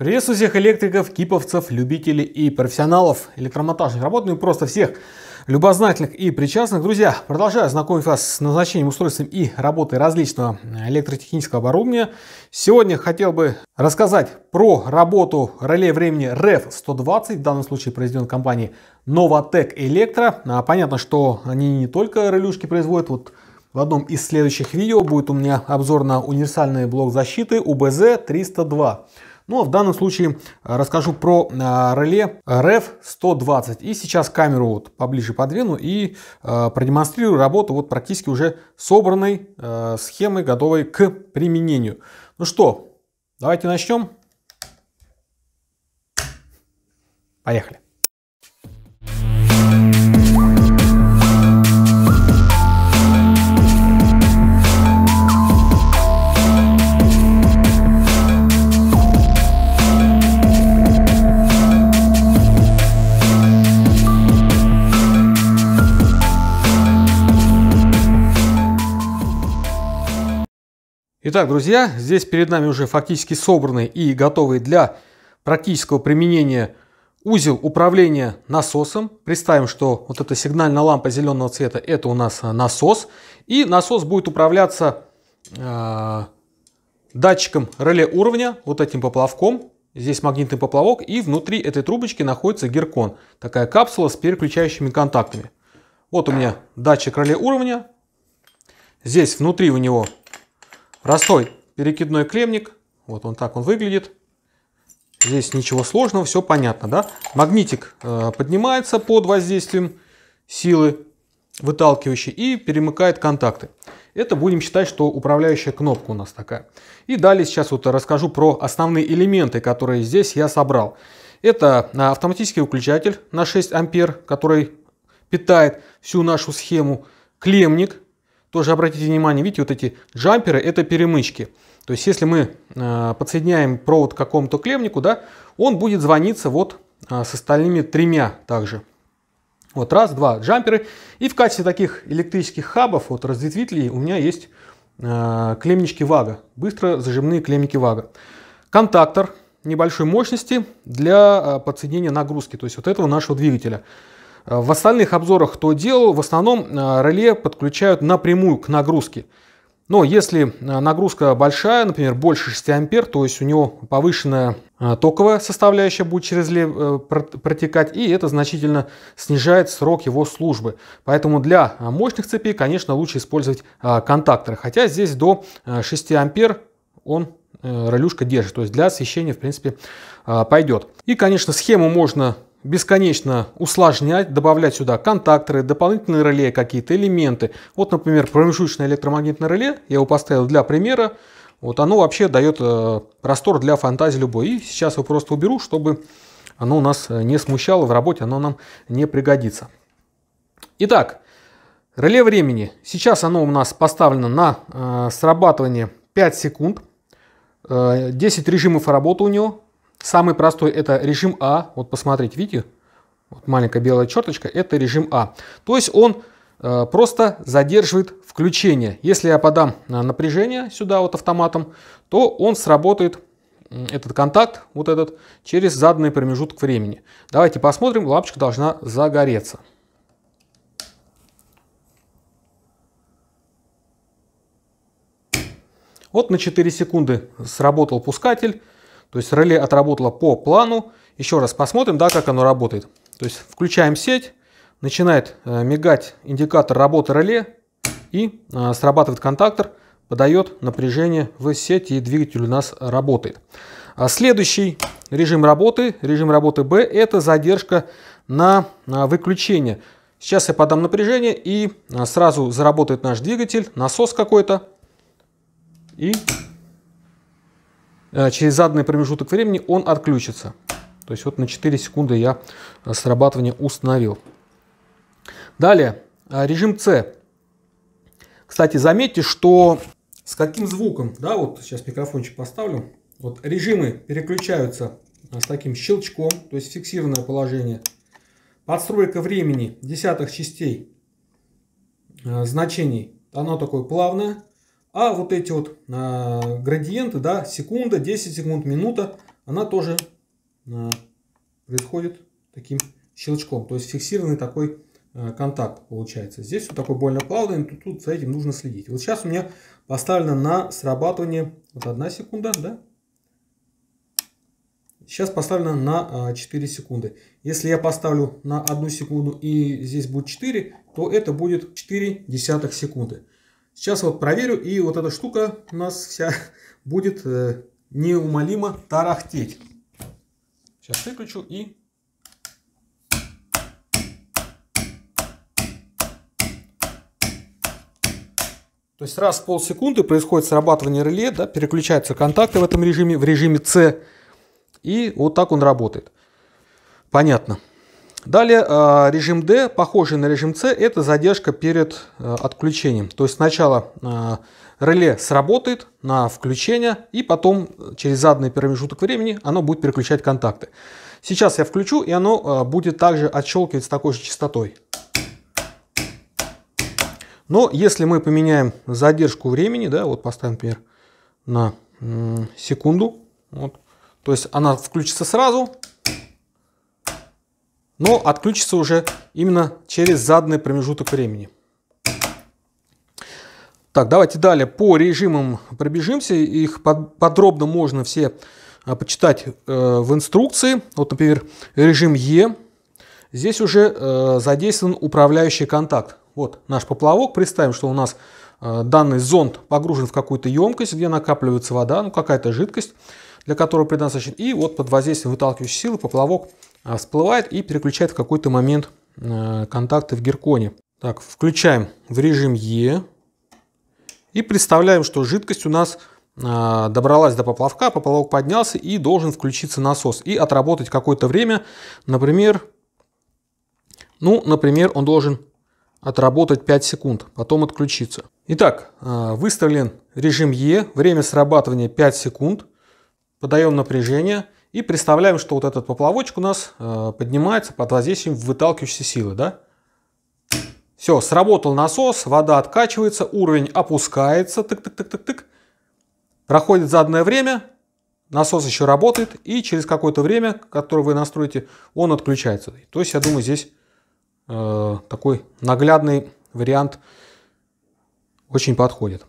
Приветствую всех электриков, киповцев, любителей и профессионалов электромонтажных работ, ну и просто всех любознательных и причастных. Друзья, продолжаю знакомить вас с назначением, устройством и работой различного электротехнического оборудования. Сегодня хотел бы рассказать про работу реле времени REV-120, в данном случае произведен компанией Novatec Electro. А, понятно, что они не только релюшки производят, вот в одном из следующих видео будет у меня обзор на универсальный блок защиты убз 302 ну а в данном случае э, расскажу про э, реле RF120. И сейчас камеру вот поближе подвину и э, продемонстрирую работу вот практически уже собранной схемы, готовой к применению. Ну что, давайте начнем. Поехали. Итак, друзья, здесь перед нами уже фактически собранный и готовый для практического применения узел управления насосом. Представим, что вот эта сигнальная лампа зеленого цвета – это у нас а, насос. И насос будет управляться э, датчиком реле уровня, вот этим поплавком. Здесь магнитный поплавок, и внутри этой трубочки находится геркон, Такая капсула с переключающими контактами. Вот у меня датчик реле уровня. Здесь внутри у него Простой перекидной клемник. Вот он так он выглядит. Здесь ничего сложного, все понятно, да? Магнитик э, поднимается под воздействием силы выталкивающей и перемыкает контакты. Это будем считать, что управляющая кнопка у нас такая. И далее сейчас вот расскажу про основные элементы, которые здесь я собрал. Это э, автоматический выключатель на 6 ампер, который питает всю нашу схему. Клемник, тоже обратите внимание, видите, вот эти джамперы – это перемычки. То есть, если мы э, подсоединяем провод к какому-то клемнику, да, он будет звониться вот а, с остальными тремя также. Вот раз, два джамперы. И в качестве таких электрических хабов, вот разветвителей, у меня есть э, клемнички ВАГа. Быстро зажимные клемники ВАГа. Контактор небольшой мощности для а, подсоединения нагрузки, то есть вот этого нашего двигателя. Э, в остальных обзорах, кто делал, в основном э, реле подключают напрямую к нагрузке. Но если э, нагрузка большая, например, больше 6 ампер, то есть у него повышенная токовая составляющая будет через лев протекать, и это значительно снижает срок его службы. Поэтому для мощных цепей, конечно, лучше использовать контакторы. Хотя здесь до 6 ампер он ролюшка держит, то есть для освещения, в принципе, пойдет. И, конечно, схему можно бесконечно усложнять, добавлять сюда контакторы, дополнительные реле, какие-то элементы. Вот, например, промежуточное электромагнитное реле, я его поставил для примера. Вот оно вообще дает э, простор для фантазии любой. И сейчас его просто уберу, чтобы оно у нас э, не смущало в работе, оно нам не пригодится. Итак, реле времени. Сейчас оно у нас поставлено на э, срабатывание 5 секунд. 10 режимов работы у него. Самый простой это режим А. Вот посмотрите, видите? Вот маленькая белая черточка, это режим А. То есть он э, просто задерживает включение. Если я подам э, напряжение сюда вот автоматом, то он сработает, этот контакт, вот этот, через заданный промежуток времени. Давайте посмотрим, лампочка должна загореться. Вот на 4 секунды сработал пускатель. То есть реле отработало по плану. Еще раз посмотрим, да, как оно работает. То есть включаем сеть, начинает э, мигать индикатор работы реле и э, срабатывает контактор, подает напряжение в сеть и двигатель у нас работает. А следующий режим работы, режим работы B, это задержка на э, выключение. Сейчас я подам напряжение и сразу заработает наш двигатель, насос какой-то и Э, через заданный промежуток времени он отключится. То есть вот на 4 секунды я э, срабатывание установил. Далее, э, режим C. Кстати, заметьте, что с каким звуком, да, вот сейчас микрофончик поставлю, вот режимы переключаются с таким щелчком, то есть фиксированное положение. Подстройка времени десятых частей значений, оно такое плавное. А вот эти вот э, градиенты, да, секунда, 10 секунд, минута, она тоже э, происходит таким щелчком. То есть фиксированный такой э, контакт получается. Здесь вот такой больно плавный, тут, тут за этим нужно следить. Вот сейчас у меня поставлено на срабатывание, вот одна секунда, да, Сейчас поставлено на 4 секунды. Если я поставлю на 1 секунду и здесь будет 4, то это будет 4 десятых секунды. Сейчас вот проверю, и вот эта штука у нас вся будет э, неумолимо тарахтеть. Сейчас выключу и... То есть раз в полсекунды происходит срабатывание реле, да, переключаются контакты в этом режиме, в режиме С, и вот так он работает. Понятно. Далее а, режим D, похожий на режим C, это задержка перед а, отключением. То есть сначала а, реле сработает на включение, и потом э, через заданный промежуток времени оно будет переключать контакты. Сейчас я включу, и оно будет также отщелкивать с такой же частотой. Но если мы поменяем задержку времени, да, вот поставим, например, на секунду, вот, то есть она включится сразу, но отключится уже именно через заданный промежуток времени. Так, давайте далее по режимам пробежимся. Их подробно можно все а, почитать э, в инструкции. Вот, например, режим Е. Здесь уже э, задействован управляющий контакт. Вот наш поплавок. Представим, что у нас э, данный зонд погружен в какую-то емкость, где накапливается вода, ну какая-то жидкость, для которой предназначен. И вот под воздействием выталкивающей силы поплавок а, всплывает и переключает в какой-то момент э, контакты в герконе. Так, включаем в режим Е и представляем, что жидкость у нас э, добралась до поплавка, поплавок поднялся и должен включиться насос и отработать какое-то время, например, ну, например, он должен отработать 5 секунд, потом отключиться. Итак, э, выставлен режим Е, время срабатывания 5 секунд, подаем напряжение – и представляем, что вот этот поплавочек у нас э, поднимается под воздействием выталкивающей силы. Да? Все, сработал насос, вода откачивается, уровень опускается, тык-тык-тык-тык-тык. Проходит заданное время, насос еще работает, и через какое-то время, которое вы настроите, он отключается. То есть, я думаю, здесь э, такой наглядный вариант очень подходит.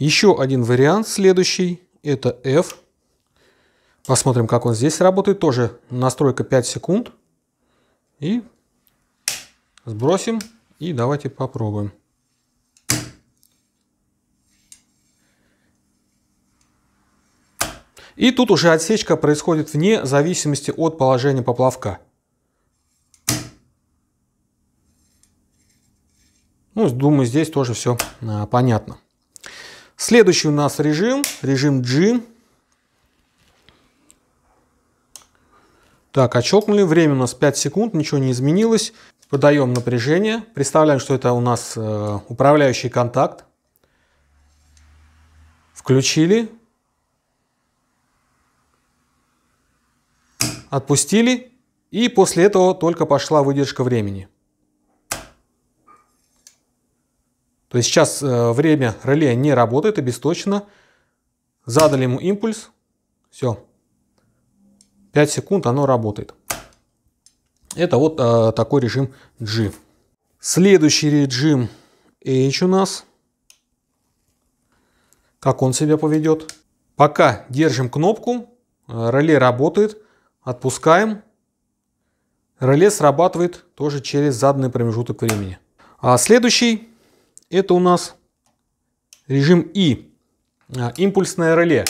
Еще один вариант, следующий, это F. Посмотрим, как он здесь работает. Тоже настройка 5 секунд. И сбросим. И давайте попробуем. И тут уже отсечка происходит вне зависимости от положения поплавка. Ну, думаю, здесь тоже все а, понятно. Следующий у нас режим, режим G. Так, отщелкнули. Время у нас 5 секунд, ничего не изменилось. Подаем напряжение. Представляем, что это у нас э, управляющий контакт. Включили. Отпустили. И после этого только пошла выдержка времени. То есть сейчас э, время реле не работает, обесточено. Задали ему импульс. Все. 5 секунд оно работает. Это вот э, такой режим G. Следующий режим H у нас. Как он себя поведет? Пока держим кнопку, э, реле работает, отпускаем. Реле срабатывает тоже через заданный промежуток времени. А следующий это у нас режим И, а, импульсное реле.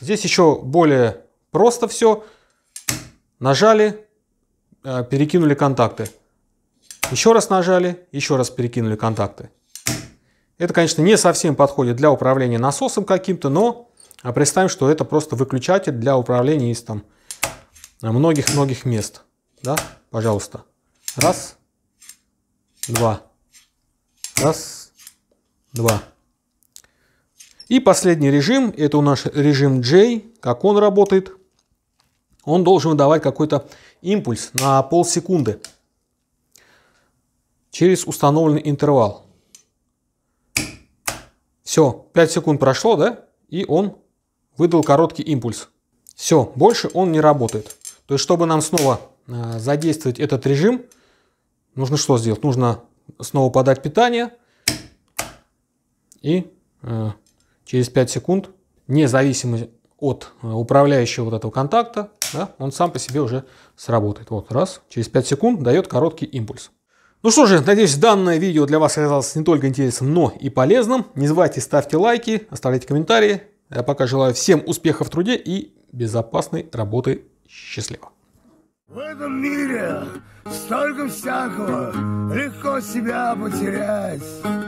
Здесь еще более просто все. Нажали, а, перекинули контакты. Еще раз нажали, еще раз перекинули контакты. Это, конечно, не совсем подходит для управления насосом каким-то, но а, представим, что это просто выключатель для управления из там многих-многих мест. Да? Пожалуйста. Раз, два, Раз, два. И последний режим, это у нас режим J. Как он работает? Он должен выдавать какой-то импульс на полсекунды через установленный интервал. Все, 5 секунд прошло, да? И он выдал короткий импульс. Все, больше он не работает. То есть, чтобы нам снова э, задействовать этот режим, нужно что сделать? Нужно снова подать питание. И э, через 5 секунд, независимо от э, управляющего вот этого контакта, да, он сам по себе уже сработает. Вот, раз, через 5 секунд дает короткий импульс. Ну что же, надеюсь, данное видео для вас оказалось не только интересным, но и полезным. Не забывайте, ставьте лайки, оставляйте комментарии. Я пока желаю всем успехов в труде и безопасной работы. Счастливо! В этом мире столько всякого, легко себя потерять.